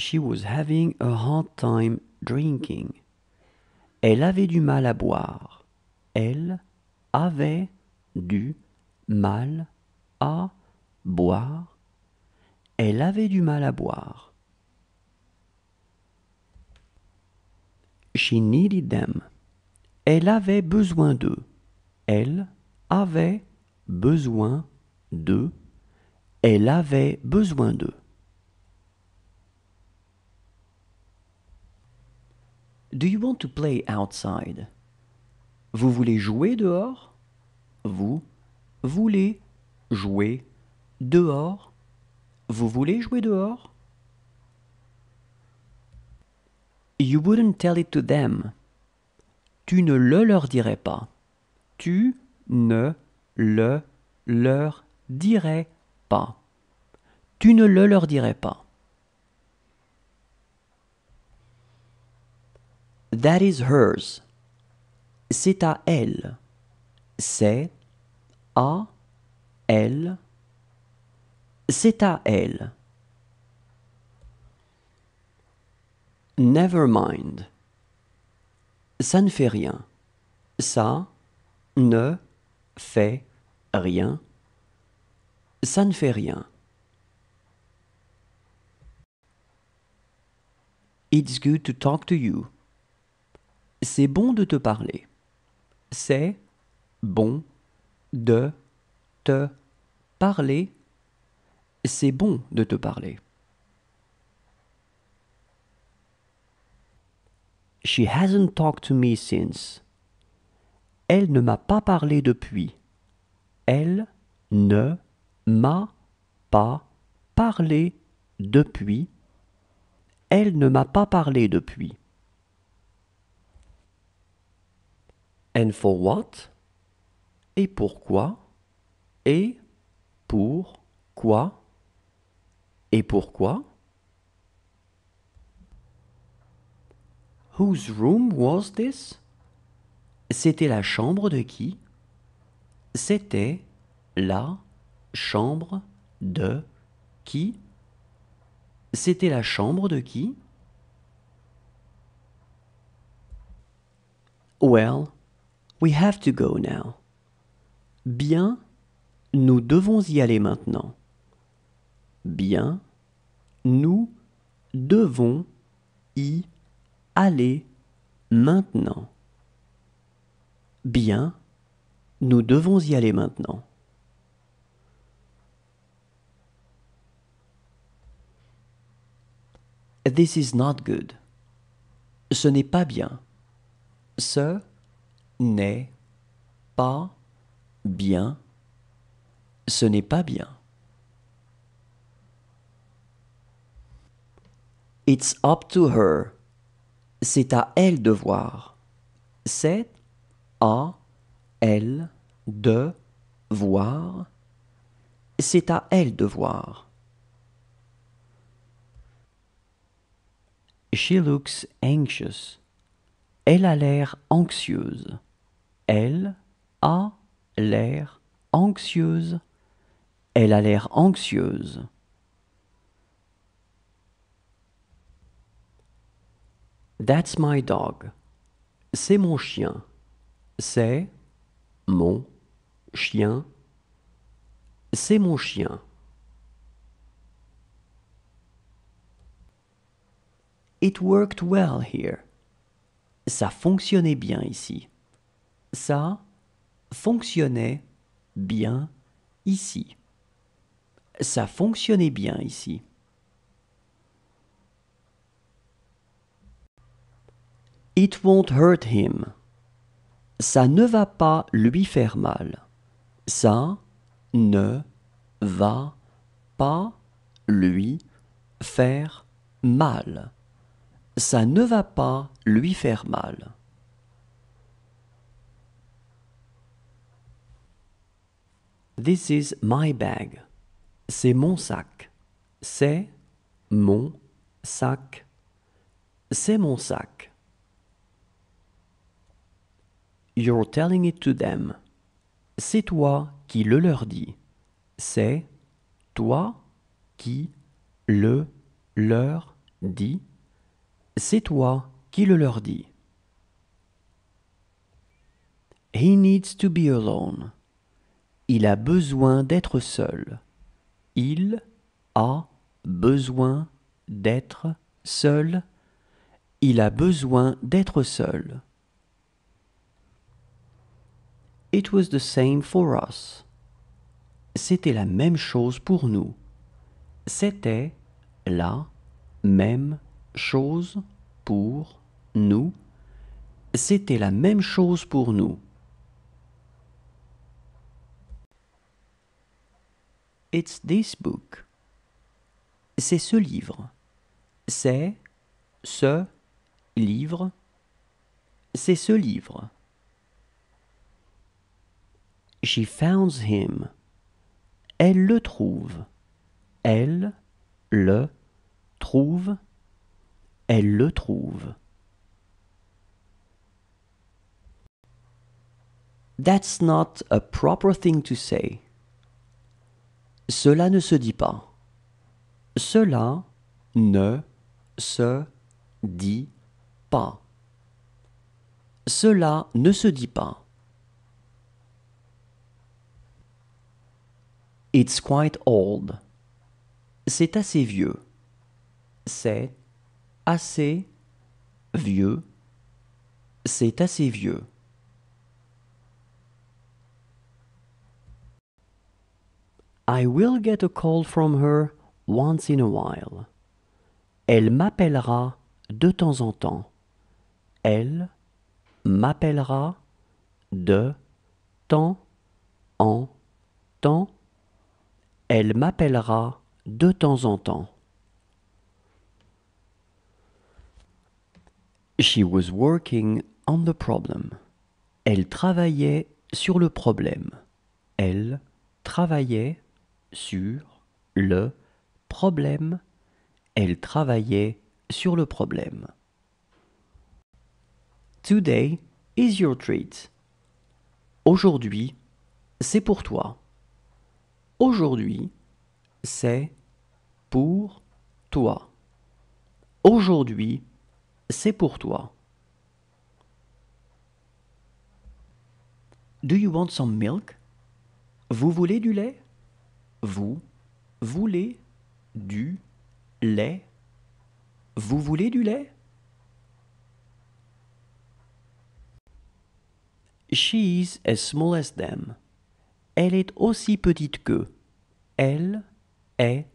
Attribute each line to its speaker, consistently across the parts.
Speaker 1: She was having a hard time drinking. Elle avait du mal à boire. Elle avait du mal à boire. Elle avait du mal à boire. She needed them. Elle avait besoin d'eux. Elle avait besoin d'eux. Elle avait besoin d'eux. Do you want to play outside? Vous voulez jouer dehors? Vous voulez jouer dehors? Vous voulez jouer dehors? You wouldn't tell it to them. Tu ne le leur dirais pas. Tu ne le leur dirais pas. Tu ne le leur dirais pas. That is hers. C'est à elle. C'est à elle. C'est à elle. Never mind. Ça ne fait rien. Ça ne fait rien. Ça ne fait rien. It's good to talk to you. C'est bon de te parler. C'est bon de te parler. C'est bon de te parler. She hasn't talked to me since. Elle ne m'a pas parlé depuis. Elle ne m'a pas parlé depuis. Elle ne m'a pas parlé depuis. And for what Et pourquoi Et pour quoi Et pourquoi Whose room was this C'était la chambre de qui C'était la chambre de qui C'était la chambre de qui Well, We have to go now. Bien, nous devons y aller maintenant. Bien, nous devons y aller maintenant. Bien, nous devons y aller maintenant. This is not good. Ce n'est pas bien. Ce n'est pas bien. Ce n'est pas bien. It's up to her. C'est à elle de voir. C'est à elle de voir. C'est à elle de voir. She looks anxious. Elle a l'air anxieuse. Elle a l'air anxieuse. Elle a l'air anxieuse. That's my dog. C'est mon chien. C'est mon chien. C'est mon chien. It worked well here. Ça fonctionnait bien ici ça fonctionnait bien ici. Ça fonctionnait bien ici. It won't hurt him. Ça ne va pas lui faire mal. Ça ne va pas lui faire mal. Ça ne va pas lui faire mal. This is my bag. C'est mon sac. C'est mon sac. C'est mon sac. You're telling it to them. C'est toi qui le leur dis. C'est toi qui le leur dis. C'est toi qui le leur dis. He needs to be alone. Il a besoin d'être seul. Il a besoin d'être seul. Il a besoin d'être seul. It was the same for us. C'était la même chose pour nous. C'était la même chose pour nous. C'était la même chose pour nous. It's this book. C'est ce livre. C'est ce livre. C'est ce livre. She founds him. Elle le trouve. Elle le trouve. Elle le trouve. That's not a proper thing to say. Cela ne se dit pas. Cela ne se dit pas. Cela ne se dit pas. It's quite old. C'est assez vieux. C'est assez vieux. C'est assez vieux. I will get a call from her once in a while. Elle m'appellera de temps en temps. Elle m'appellera de temps en temps. Elle m'appellera de temps en temps. She was working on the problem. Elle travaillait sur le problème. Elle travaillait sur le problème. Elle travaillait sur le problème. Today is your treat. Aujourd'hui, c'est pour toi. Aujourd'hui, c'est pour toi. Aujourd'hui, c'est pour toi. Do you want some milk? Vous voulez du lait? vous voulez du lait Vous voulez du lait She is as small as them. Elle est aussi petite que. Elle est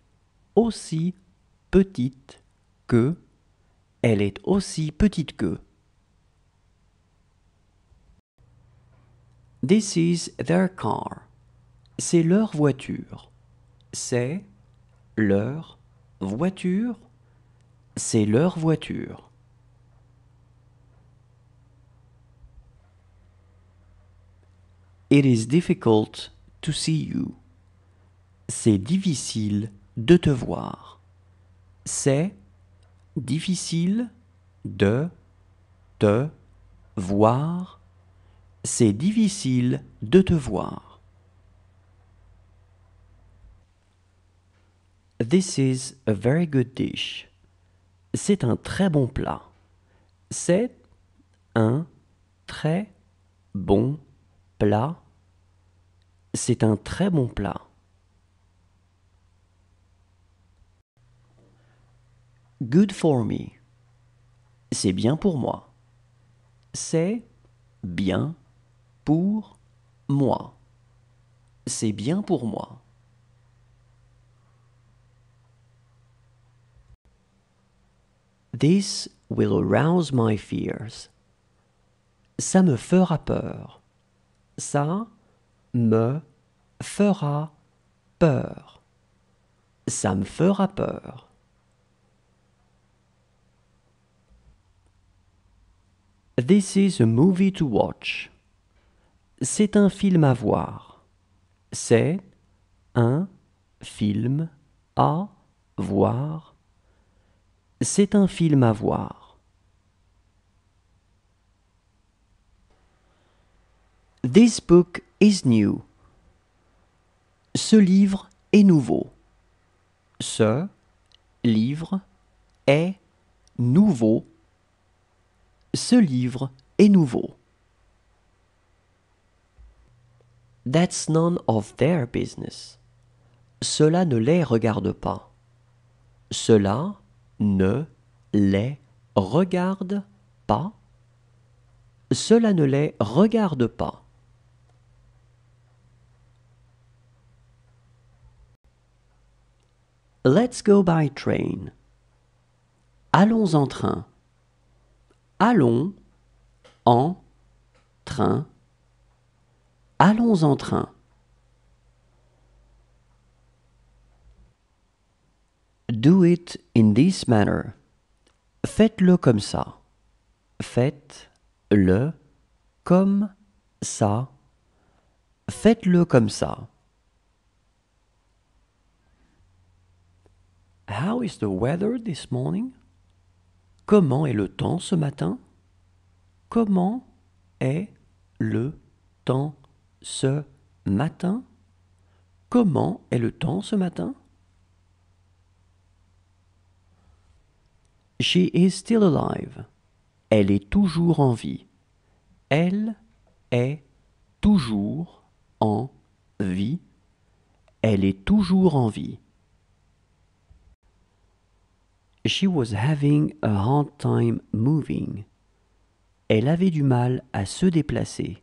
Speaker 1: aussi petite que. Elle est aussi petite que. This is their car. C'est leur voiture. C'est leur voiture. C'est leur voiture. It is difficult to see you. C'est difficile de te voir. C'est difficile de te voir. C'est difficile de te voir. This is a very good dish. C'est un très bon plat. C'est un très bon plat. C'est un très bon plat. Good for me. C'est bien pour moi. C'est bien pour moi. C'est bien pour moi. This will arouse my fears. Ça me fera peur. Ça me fera peur. Ça me fera peur. This is a movie to watch. C'est un film à voir. C'est un film à voir. C'est un film à voir. This book is new. Ce livre est nouveau. Ce livre est nouveau. Ce livre est nouveau. That's none of their business. Cela ne les regarde pas. Cela ne les regarde pas. Cela ne les regarde pas. Let's go by train. Allons en train. Allons en train. Allons en train. Do it in this manner. Faites-le comme ça. Faites-le comme ça. Faites-le comme ça. How is the weather this morning? Comment est le temps ce matin? Comment est le temps ce matin? Comment est le temps ce matin? She is still alive. Elle est toujours en vie. Elle est toujours en vie. Elle est toujours en vie. She was having a hard time moving. Elle avait du mal à se déplacer.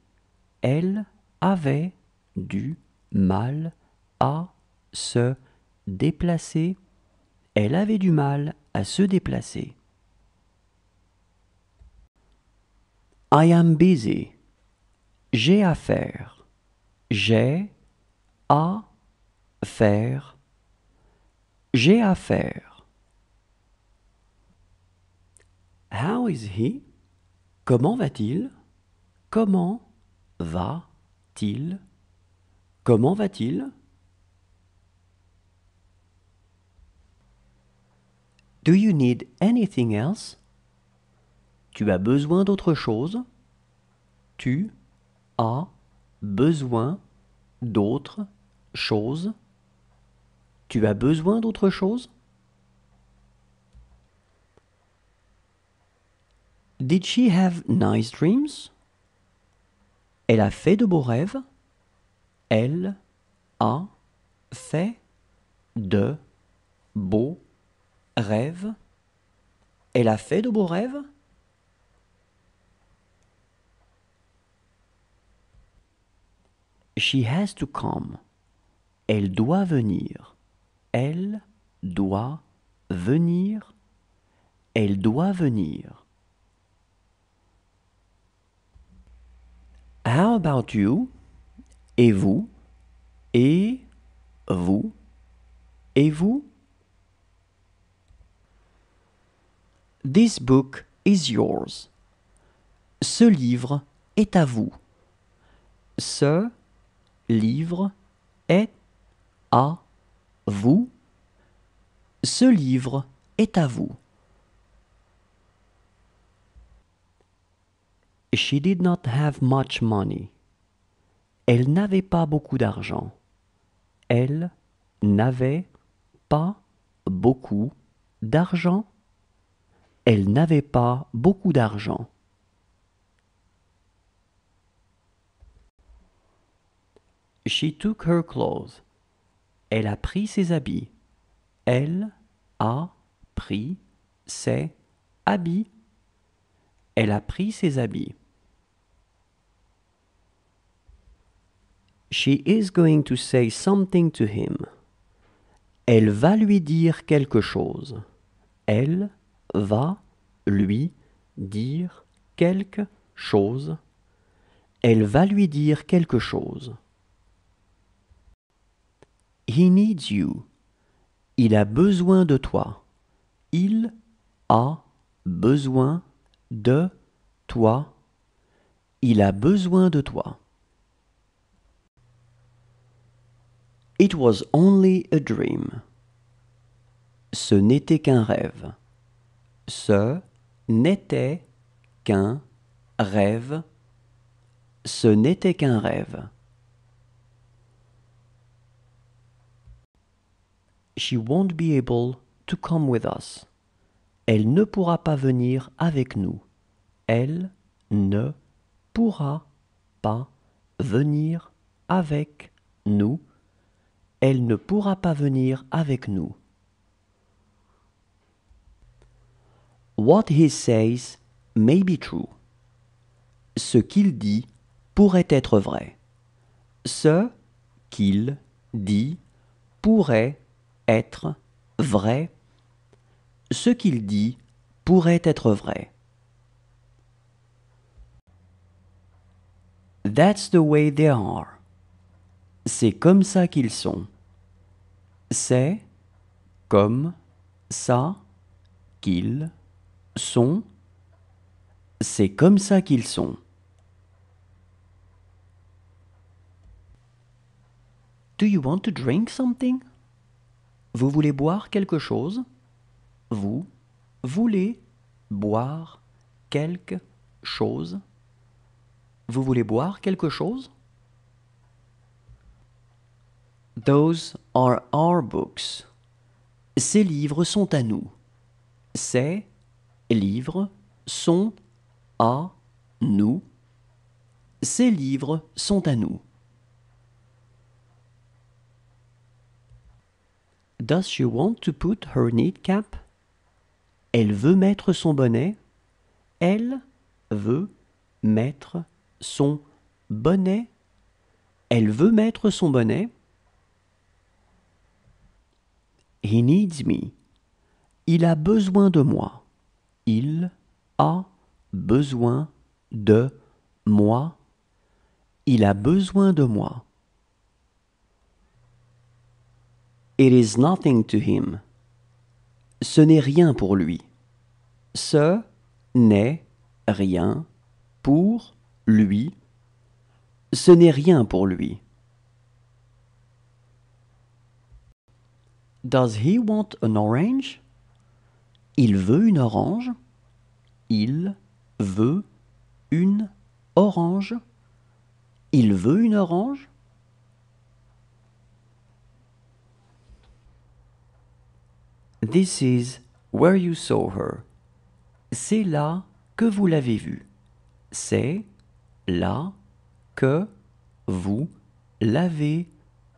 Speaker 1: Elle avait du mal à se déplacer. Elle avait du mal à se déplacer. I am busy. J'ai à faire. J'ai à faire. J'ai à How is he? Comment va-t-il? Comment va-t-il? Comment va-t-il? Do you need anything else? Tu as besoin d'autre chose? Tu as besoin d'autre chose? Tu as besoin d'autre chose? Did she have nice dreams? Elle a fait de beaux rêves. Elle a fait de beaux rêves rêve. Elle a fait de beaux rêves She has to come. Elle doit venir. Elle doit venir. Elle doit venir. How about you? Et vous? Et vous? Et vous? This book is yours. Ce livre est à vous. Ce livre est à vous. Ce livre est à vous. She did not have much money. Elle n'avait pas beaucoup d'argent. Elle n'avait pas beaucoup d'argent. Elle n'avait pas beaucoup d'argent. She took her clothes. Elle a pris ses habits. Elle a pris ses habits. Elle a pris ses habits. She is going to say something to him. Elle va lui dire quelque chose. Elle va lui dire quelque chose. Elle va lui dire quelque chose. He needs you. Il a besoin de toi. Il a besoin de toi. Il a besoin de toi. It was only a dream. Ce n'était qu'un rêve ce n'était qu'un rêve, ce n'était qu'un rêve. She won't be able to come with us. Elle ne pourra pas venir avec nous. Elle ne pourra pas venir avec nous. Elle ne pourra pas venir avec nous. What he says may be true. Ce qu'il dit pourrait être vrai. Ce qu'il dit pourrait être vrai. Ce qu'il dit pourrait être vrai. That's the way they are. C'est comme ça qu'ils sont. C'est comme ça qu'ils sont, c'est comme ça qu'ils sont. Do you want to drink something? Vous voulez boire quelque chose? Vous voulez boire quelque chose? Vous voulez boire quelque chose? Those are our books. Ces livres sont à nous. C'est livres sont à nous. Ces livres sont à nous. Does she want to put her knit cap? Elle veut mettre son bonnet. Elle veut mettre son bonnet. Elle veut mettre son bonnet. He needs me. Il a besoin de moi. Il a besoin de moi. Il a besoin de moi. It is nothing to him. Ce n'est rien pour lui. Ce n'est rien pour lui. Ce n'est rien pour lui. Does he want an orange? Il veut une orange. Il veut une orange. Il veut une orange. This is where you saw her. C'est là que vous l'avez vue. C'est là que vous l'avez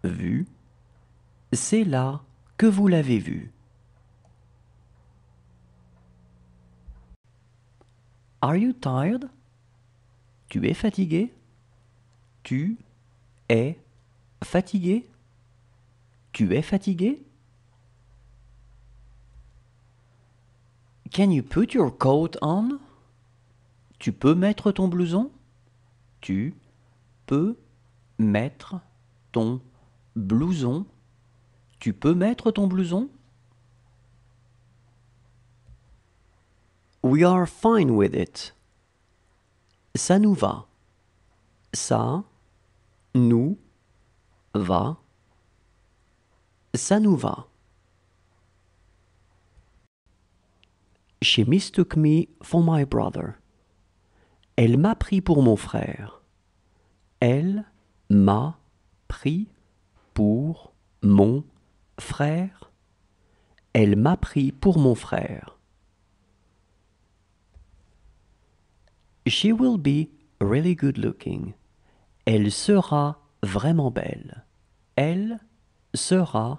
Speaker 1: vue. C'est là que vous l'avez vue. Are you tired? Tu es fatigué? Tu es fatigué? Tu es fatigué? Can you put your coat on? Tu peux mettre ton blouson? Tu peux mettre ton blouson? Tu peux mettre ton blouson? We are fine with it. Ça nous va. Ça nous va. Ça nous va. She mistook me for my brother. Elle m'a pris pour mon frère. Elle m'a pris pour mon frère. Elle m'a pris pour mon frère. She will be really good looking. Elle sera vraiment belle. Elle sera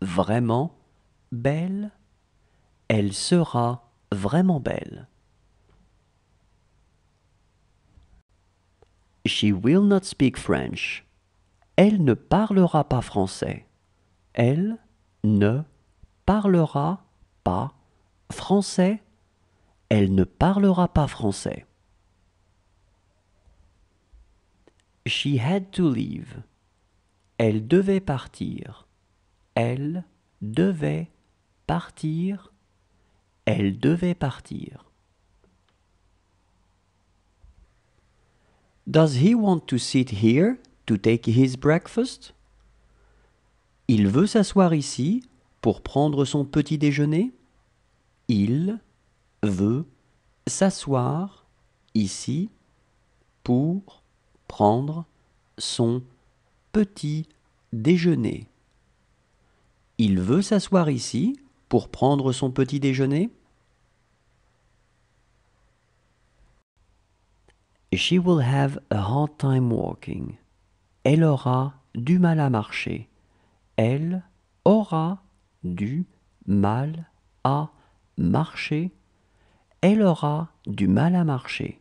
Speaker 1: vraiment belle. Elle sera vraiment belle. She will not speak French. Elle ne parlera pas français. Elle ne parlera pas français. Elle ne parlera pas français. She had to leave. Elle devait partir. Elle devait partir. Elle devait partir. Does he want to sit here to take his breakfast? Il veut s'asseoir ici pour prendre son petit déjeuner? Il veut s'asseoir ici pour prendre son petit déjeuner. Il veut s'asseoir ici pour prendre son petit déjeuner. She will have a hard time walking. Elle aura du mal à marcher. Elle aura du mal à marcher. Elle aura du mal à marcher.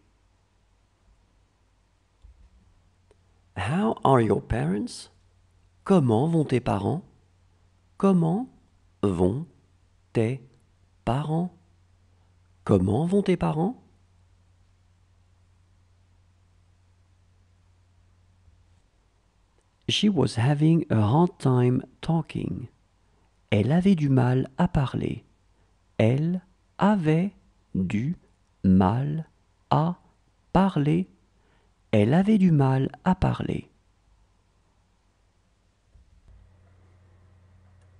Speaker 1: How are your parents? Comment vont tes parents? Comment vont tes parents? Comment vont tes parents? She was having a hard time talking. Elle avait du mal à parler. Elle avait du mal à parler. Elle avait du mal à parler.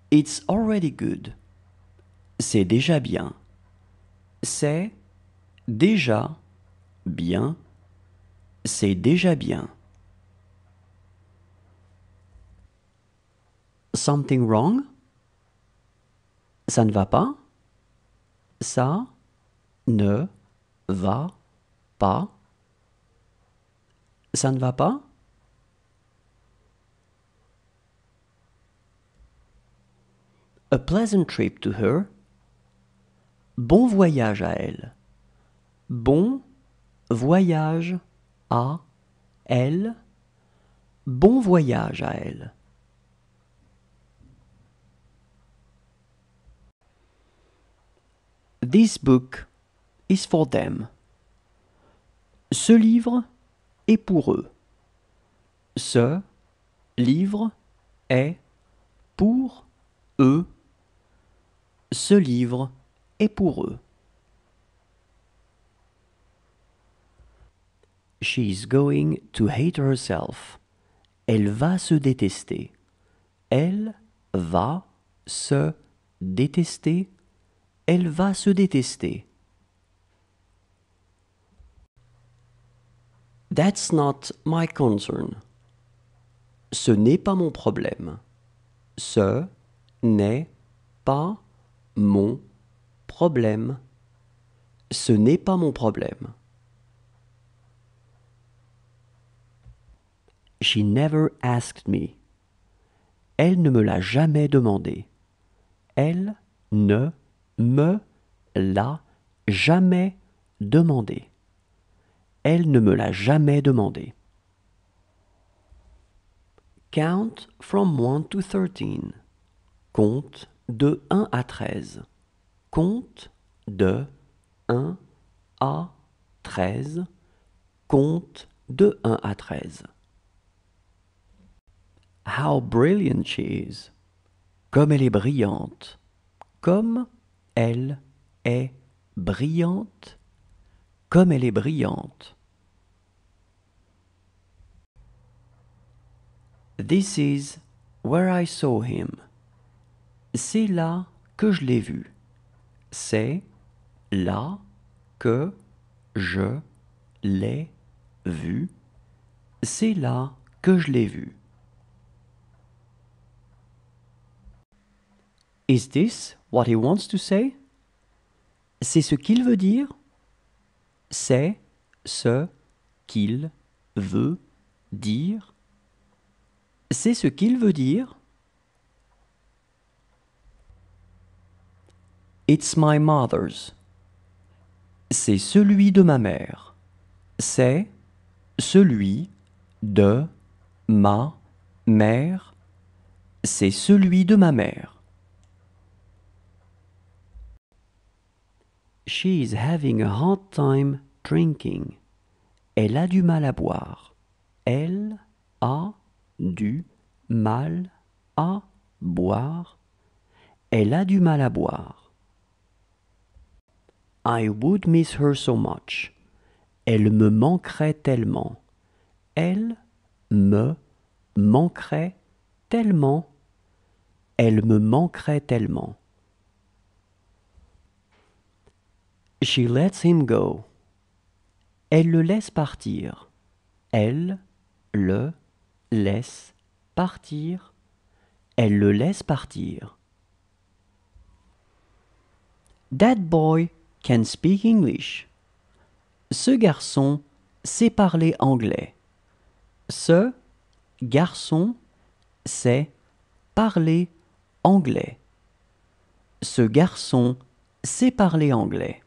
Speaker 1: It's already good. C'est déjà bien. C'est déjà bien. C'est déjà bien. Something wrong? Ça ne va pas? Ça ne va pas ça ne va pas A pleasant trip to her. Bon voyage à elle. Bon voyage à elle. Bon voyage à elle. This book is for them. Ce livre et pour eux. Ce livre est pour eux. Ce livre est pour eux. She is going to hate herself. Elle va se détester. Elle va se détester. Elle va se détester. That's not my concern. Ce n'est pas mon problème. Ce n'est pas mon problème. Ce n'est pas mon problème. She never asked me. Elle ne me l'a jamais demandé. Elle ne me l'a jamais demandé. Elle ne me l'a jamais demandé. Count from 1 to 13. Compte de 1 à 13. Compte de 1 à 13. Compte de 1 à 13. How brilliant she is. Comme elle est brillante. Comme elle est brillante. Comme elle est brillante. This is where I saw him. C'est là que je l'ai vu. C'est là que je l'ai vu. C'est là que je l'ai vu. Is this what he wants to say? C'est ce qu'il veut dire? C'est ce qu'il veut dire. C'est ce qu'il veut dire. It's my mother's. C'est celui de ma mère. C'est celui de ma mère. C'est celui de ma mère. She is having a hard time drinking. Elle a du mal à boire. Elle a du mal à boire. Elle a du mal à boire. I would miss her so much. Elle me manquerait tellement. Elle me manquerait tellement. Elle me manquerait tellement. She lets him go. Elle le laisse partir. Elle le laisse partir. Elle le laisse partir. That boy can speak English. Ce garçon sait parler anglais. Ce garçon sait parler anglais. Ce garçon sait parler anglais.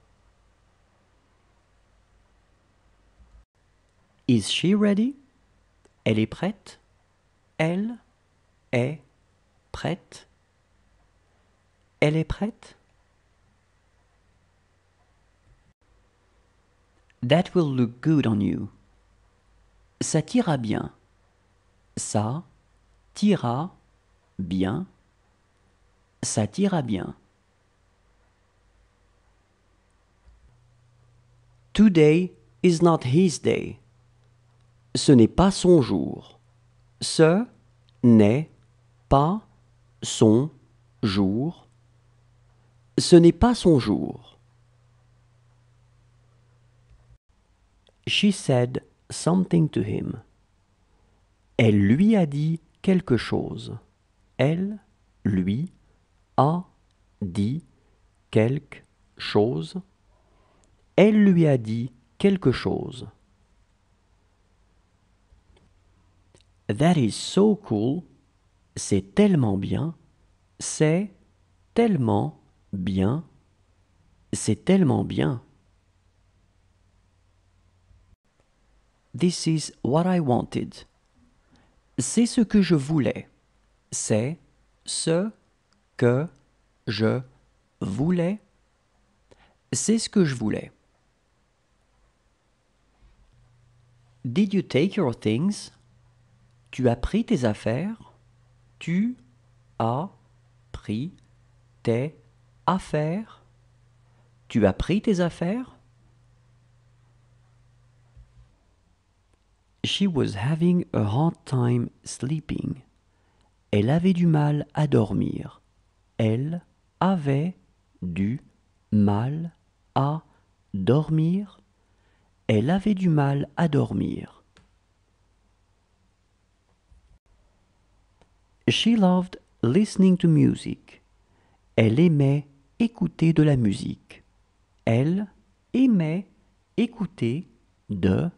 Speaker 1: Is she ready? Elle est prête. Elle est prête. Elle est prête. That will look good on you. Ça t'ira bien. Ça t'ira bien. Ça t'ira bien. Today is not his day ce n'est pas son jour. Ce n'est pas son jour. Ce n'est pas son jour. She said something to him. Elle lui a dit quelque chose. Elle, lui, a dit quelque chose. Elle lui a dit quelque chose. That is so cool. C'est tellement bien. C'est tellement bien. C'est tellement bien. This is what I wanted. C'est ce que je voulais. C'est ce que je voulais. C'est ce que je voulais. Did you take your things? Tu as pris tes affaires. Tu as pris tes affaires. Tu as pris tes affaires. She was having a hard time sleeping. Elle avait du mal à dormir. Elle avait du mal à dormir. Elle avait du mal à dormir. She loved listening to music. Elle aimait écouter de la musique. Elle aimait écouter de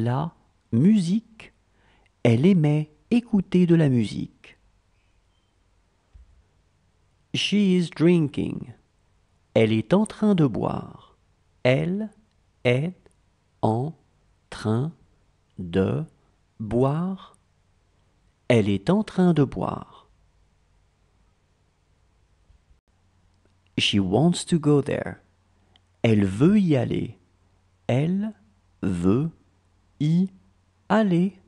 Speaker 1: la musique. Elle aimait écouter de la musique. She is drinking. Elle est en train de boire. Elle est en train de boire. Elle est en train de boire. She wants to go there. Elle veut y aller. Elle veut y aller.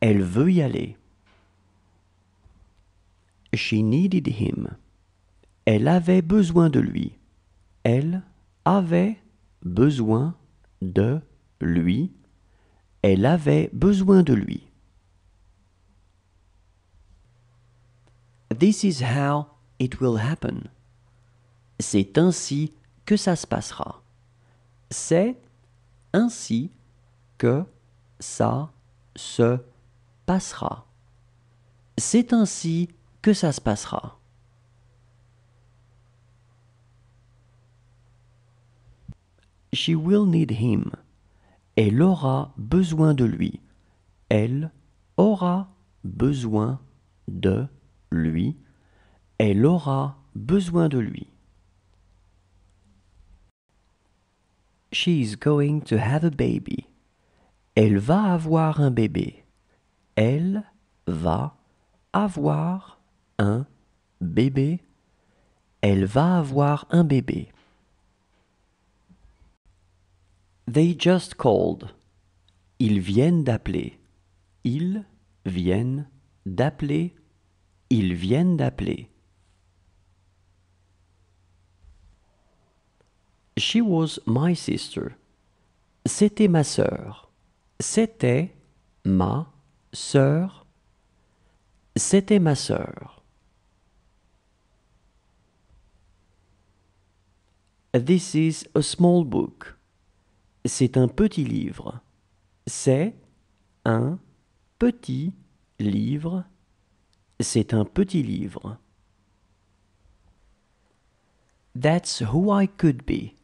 Speaker 1: Elle veut y aller. She needed him. Elle avait besoin de lui. Elle avait besoin de lui. Elle avait besoin de lui. This is how it will happen. C'est ainsi que ça se passera. C'est ainsi que ça se passera. C'est ainsi que ça se passera. She will need him. Elle aura besoin de lui. Elle aura besoin de lui, elle aura besoin de lui. She is going to have a baby. Elle va avoir un bébé. Elle va avoir un bébé. Elle va avoir un bébé. They just called. Ils viennent d'appeler. Ils viennent d'appeler. Ils viennent d'appeler. She was my sister. C'était ma sœur. C'était ma sœur. C'était ma sœur. This is a small book. C'est un petit livre. C'est un petit livre. C'est un petit livre. That's who I could be.